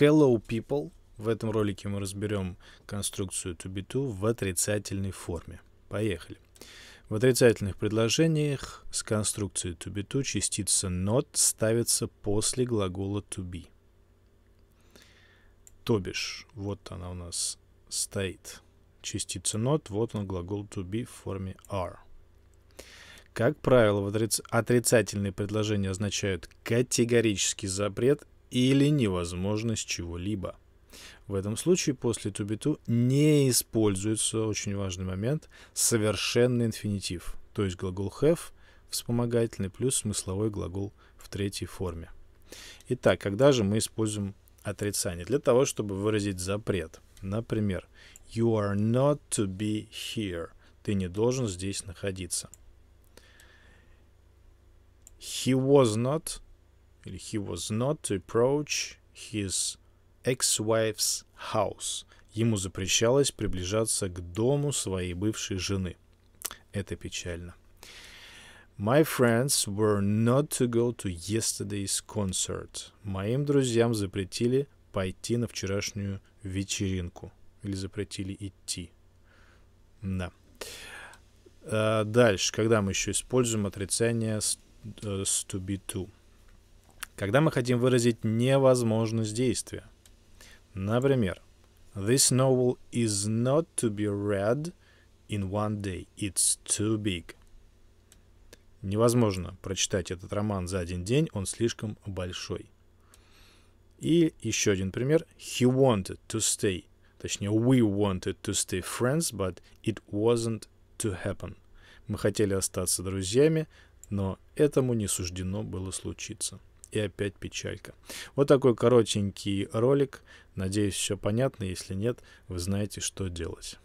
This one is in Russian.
Hello People. В этом ролике мы разберем конструкцию to be to в отрицательной форме. Поехали. В отрицательных предложениях с конструкцией to be to частица not ставится после глагола to be. То бишь, вот она у нас стоит. Частица not, вот он глагол to be в форме are. Как правило, отрицательные предложения означают категорический запрет или невозможность чего-либо. В этом случае после to be to не используется, очень важный момент, совершенный инфинитив, то есть глагол have, вспомогательный плюс смысловой глагол в третьей форме. Итак, когда же мы используем отрицание? Для того, чтобы выразить запрет. Например, you are not to be here. Ты не должен здесь находиться. He was not или he was not to approach his ex-wife's house. Ему запрещалось приближаться к дому своей бывшей жены. Это печально. My friends were not to go to yesterday's concert. Моим друзьям запретили пойти на вчерашнюю вечеринку. Или запретили идти. Да. Э, дальше, когда мы еще используем отрицание с э, to be to когда мы хотим выразить невозможность действия. Например, This novel is not to be read in one day. It's too big. Невозможно прочитать этот роман за один день, он слишком большой. И еще один пример. He wanted to stay. Точнее, we wanted to stay friends, but it wasn't to happen. Мы хотели остаться друзьями, но этому не суждено было случиться и опять печалька. Вот такой коротенький ролик. Надеюсь, все понятно. Если нет, вы знаете, что делать.